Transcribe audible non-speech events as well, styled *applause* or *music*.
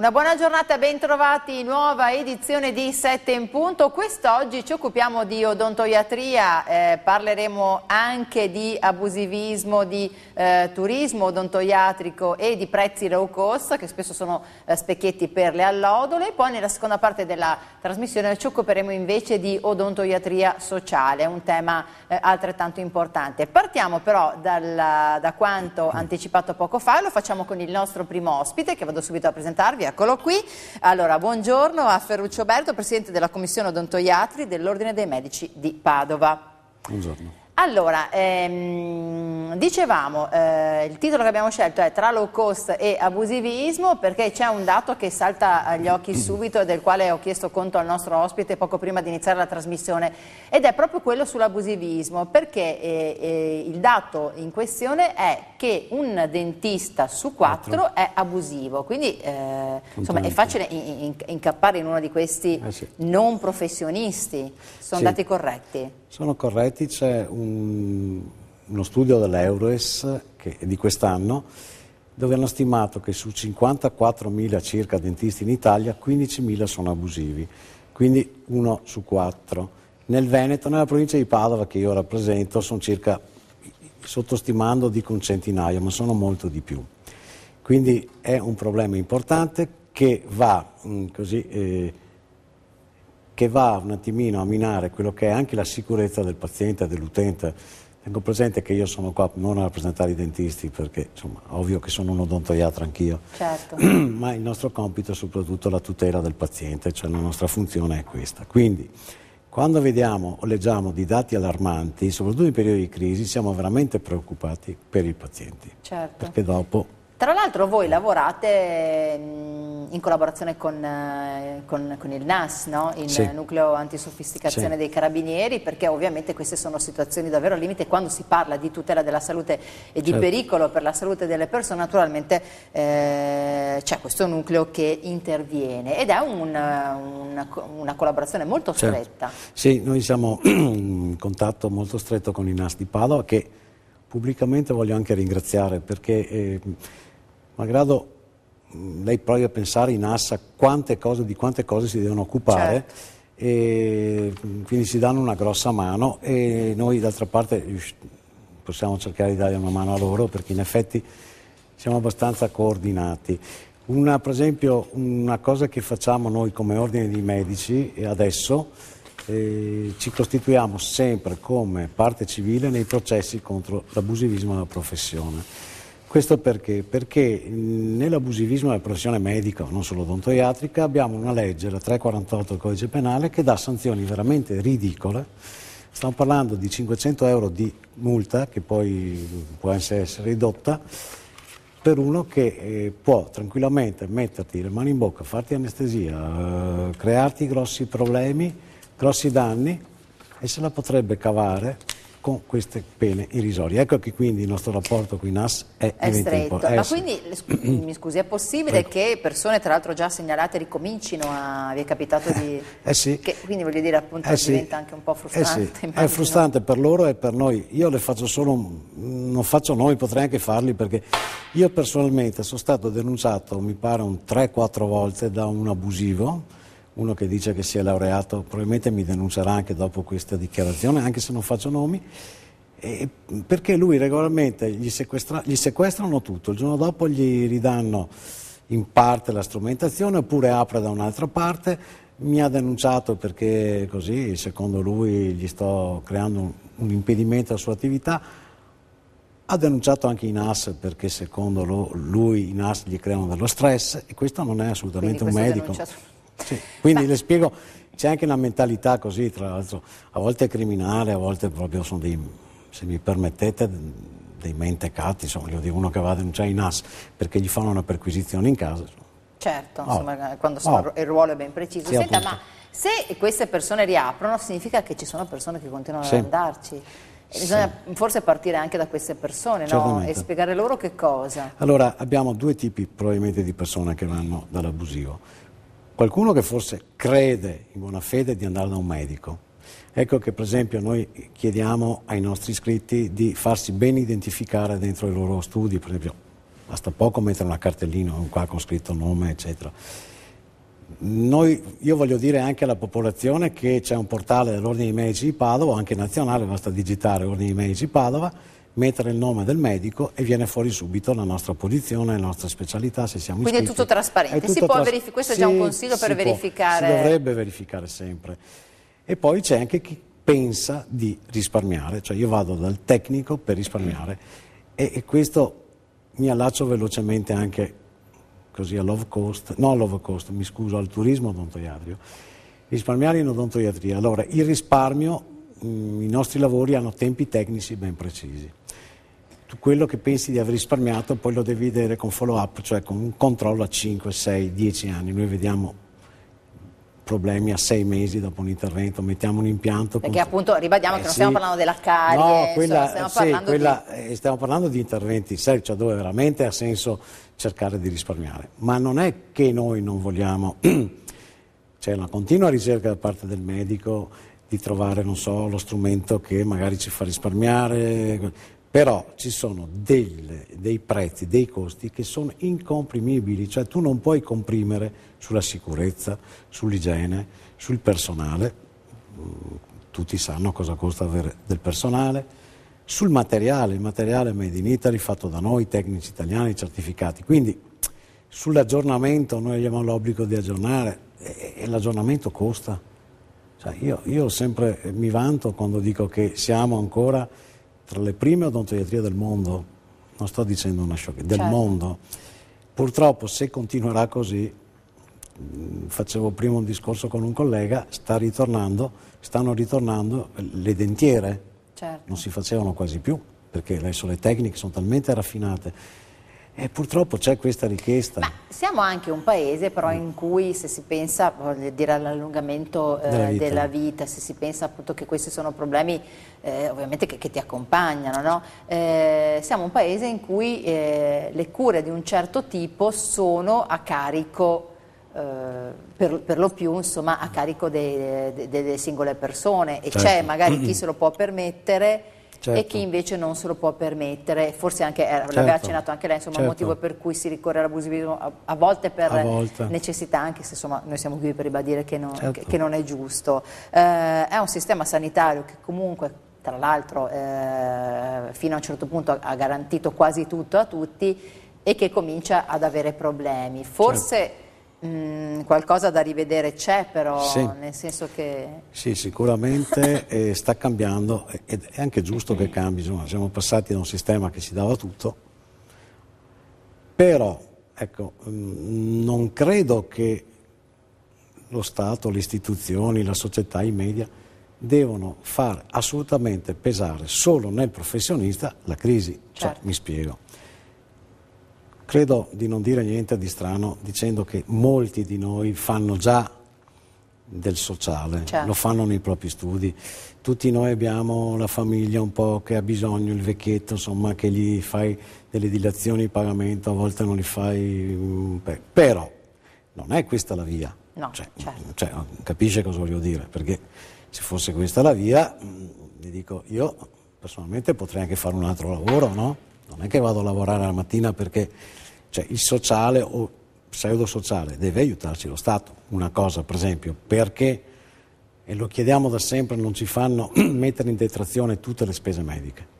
Una buona giornata, bentrovati, nuova edizione di 7 in punto. Quest'oggi ci occupiamo di odontoiatria, eh, parleremo anche di abusivismo, di eh, turismo odontoiatrico e di prezzi low cost, che spesso sono eh, specchietti per le allodole. Poi nella seconda parte della trasmissione ci occuperemo invece di odontoiatria sociale, un tema eh, altrettanto importante. Partiamo però dal, da quanto anticipato poco fa, lo facciamo con il nostro primo ospite, che vado subito a presentarvi, eccolo qui. Allora, buongiorno a Ferruccio Berto, Presidente della Commissione Odontoiatri dell'Ordine dei Medici di Padova. Buongiorno. Allora, ehm, dicevamo, eh, il titolo che abbiamo scelto è Tra low cost e abusivismo perché c'è un dato che salta agli occhi *clears throat* subito e del quale ho chiesto conto al nostro ospite poco prima di iniziare la trasmissione ed è proprio quello sull'abusivismo perché eh, eh, il dato in questione è che un dentista su quattro è abusivo, quindi eh, insomma, è facile in, in, incappare in uno di questi eh sì. non professionisti, sono sì. dati corretti? Sono corretti, c'è un, uno studio dell'Eures di quest'anno dove hanno stimato che su 54.000 circa dentisti in Italia 15.000 sono abusivi, quindi uno su quattro. Nel Veneto, nella provincia di Padova che io rappresento, sono circa, sottostimando, dico un centinaio, ma sono molto di più. Quindi è un problema importante che va mh, mm, così... Eh, che va un attimino a minare quello che è anche la sicurezza del paziente, dell'utente. Tengo presente che io sono qua non a rappresentare i dentisti, perché insomma, ovvio che sono un odontoiatra anch'io, certo. *clears throat* ma il nostro compito è soprattutto la tutela del paziente, cioè la nostra funzione è questa. Quindi, quando vediamo o leggiamo di dati allarmanti, soprattutto in periodi di crisi, siamo veramente preoccupati per i pazienti. Certo. Perché dopo... Tra l'altro voi lavorate mm, in collaborazione con, eh, con, con, il NAS, no? il sì. nucleo Antisofisticazione sì. dei carabinieri, perché ovviamente queste sono situazioni davvero al limite quando si parla di tutela della salute e di certo. pericolo per la salute delle persone, naturalmente eh, c'è questo nucleo che interviene ed è un, una, una, collaborazione molto certo. stretta. Sì, noi siamo *clears throat* in contatto molto stretto con il NAS di Padova che pubblicamente voglio anche ringraziare perché eh, malgrado Mm, lei provi a pensare in assa quante cose, di quante cose si devono occupare. Certo. E mm, quindi si danno una grossa mano e noi d'altra parte possiamo cercare di dare una mano a loro perché in effetti siamo abbastanza coordinati. Una, per esempio una cosa che facciamo noi come ordine di medici adesso eh, ci costituiamo sempre come parte civile nei processi contro l'abusivismo della professione. Questo perché? Perché nell'abusivismo della professione medica, non solo odontoiatrica, abbiamo una legge, la 348 del codice penale, che dà sanzioni veramente ridicole. Stiamo parlando di 500 euro di multa, che poi può essere ridotta, per uno che eh, può tranquillamente metterti le mani in bocca, farti anestesia, eh, crearti grossi problemi, grossi danni e se la potrebbe cavare con queste pene irrisorie. Ecco che quindi il nostro rapporto con i NAS è, è stretto. È Ma quindi, *clears throat* mi scusi, è possibile Prego. che persone tra l'altro già segnalate ricomincino a... vi è capitato di... *laughs* Eh sì. Che, quindi voglio dire appunto eh sì. diventa anche un po' frustrante. Eh sì. È frustrante per loro e per noi. Io le faccio solo... non faccio noi, potrei anche farli perché io personalmente sono stato denunciato, mi pare, un 3-4 volte da un abusivo uno che dice che si è laureato probabilmente mi denuncerà anche dopo questa dichiarazione, anche se non faccio nomi, perché lui regolarmente gli, sequestra, gli sequestrano tutto, il giorno dopo gli ridanno in parte la strumentazione oppure apre da un'altra parte mi ha denunciato perché così, secondo lui, gli sto creando un, impedimento alla sua attività. Ha denunciato anche i NAS perché secondo lui i NAS gli creano dello stress e questo non è assolutamente un medico. Denunciato sì, quindi Beh. le spiego, c'è anche una mentalità così, tra l'altro, a volte criminale, a volte proprio sono dei, se mi permettete, dei mentecatti, insomma, io dico uno che va a denunciare cioè i NAS perché gli fanno una perquisizione in casa. Insomma. Certo, oh. insomma, oh. quando oh. il ruolo è ben preciso. Sì, Senta, ma se queste persone riaprono significa che ci sono persone che continuano sì. ad andarci. Sì. Bisogna forse partire anche da queste persone no? e spiegare loro che cosa. Allora, abbiamo due tipi probabilmente di persone che vanno dall'abusivo Qualcuno che forse crede in buona fede di andare da un medico. Ecco che per esempio noi chiediamo ai nostri iscritti di farsi ben identificare dentro i loro studi, per esempio basta poco mettere una cartellina qua con scritto nome eccetera. Noi, io voglio dire anche alla popolazione che c'è un portale dell'Ordine dei Medici di Padova, anche nazionale, basta digitare Ordine dei Medici di Padova, mettere il nome del medico e viene fuori subito la nostra posizione, la nostra specialità, se siamo Quindi iscritti. Quindi è tutto trasparente, è tutto si può tras- questo sì, è già un consiglio per verificare. si dovrebbe verificare sempre. E poi c'è anche chi pensa di risparmiare, cioè io vado dal tecnico per risparmiare e, e questo mi allaccio velocemente anche così all'off cost, no all'off cost, mi scuso, al turismo odontoiatrio. Risparmiare in odontoiatria. Allora, il risparmio, mh, mm, i nostri lavori hanno tempi tecnici ben precisi tu quello che pensi di aver risparmiato poi lo devi vedere con follow up, cioè con un controllo a 5, 6, 10 anni. Noi vediamo problemi a 6 mesi dopo un intervento, mettiamo un impianto. Perché con... appunto ribadiamo eh, che non sì. stiamo parlando della carie, no, cioè quella, stiamo, sì, parlando quella, di... Eh, stiamo parlando di interventi seri, cioè dove veramente ha senso cercare di risparmiare. Ma non è che noi non vogliamo, *clears throat* c'è una continua ricerca da parte del medico di trovare, non so, lo strumento che magari ci fa risparmiare però ci sono delle, dei prezzi, dei costi che sono incomprimibili, cioè tu non puoi comprimere sulla sicurezza, sull'igiene, sul personale, mm, tutti sanno cosa costa avere del personale, sul materiale, il materiale made in Italy fatto da noi, tecnici italiani, certificati, quindi sull'aggiornamento noi abbiamo l'obbligo di aggiornare e, e l'aggiornamento costa. Cioè io, io sempre mi vanto quando dico che siamo ancora tra le prime odontoiatrie del mondo, non sto dicendo una sciocchezza, del certo. mondo. Purtroppo se continuerà così, mm, facevo prima un discorso con un collega, sta ritornando, stanno ritornando le dentiere, certo. non si facevano quasi più, perché adesso le tecniche sono talmente raffinate eh, purtroppo c'è questa richiesta. Ma siamo anche un paese però mm. in cui se si pensa all'allungamento eh, della, vita. della, vita. se si pensa appunto che questi sono problemi eh, ovviamente che, che, ti accompagnano, no? Eh, siamo un paese in cui eh, le cure di un certo tipo sono a carico eh, per, per, lo più insomma, a carico delle de, de, de singole persone e certo. c'è magari chi *clears throat* se lo può permettere certo. e chi invece non se lo può permettere, forse anche, eh, certo. l'aveva accennato anche lei, insomma certo. il motivo per cui si ricorre all'abusivismo a, a, volte per a volte. necessità, anche se insomma noi siamo qui per ribadire che non, che, certo. che non è giusto. Eh, è un sistema sanitario che comunque tra l'altro eh, fino a un certo punto ha garantito quasi tutto a tutti e che comincia ad avere problemi. Forse certo. Mm, qualcosa da rivedere c'è però, sì. nel senso che... Sì, sicuramente eh, sta cambiando ed è anche giusto che cambi, insomma, siamo passati da un sistema che ci dava tutto, però ecco, mh, mm, non credo che lo Stato, le istituzioni, la società, i media devono far assolutamente pesare solo nel professionista la crisi, cioè, certo. cioè, mi spiego. Credo di non dire niente di strano dicendo che molti di noi fanno già del sociale, certo. lo fanno nei propri studi. Tutti noi abbiamo la famiglia un po' che ha bisogno, il vecchietto insomma che gli fai delle dilazioni di pagamento, a volte non li fai... Mm, però non è questa la via. No, cioè, certo. Mm, cioè, capisce cosa voglio dire, perché se fosse questa la via, vi mm, dico, io personalmente potrei anche fare un altro lavoro, no? non è che vado a lavorare la mattina perché cioè, il sociale o pseudosociale deve aiutarci lo Stato. Una cosa, per esempio, perché, e lo chiediamo da sempre, non ci fanno *clears throat* mettere in detrazione tutte le spese mediche?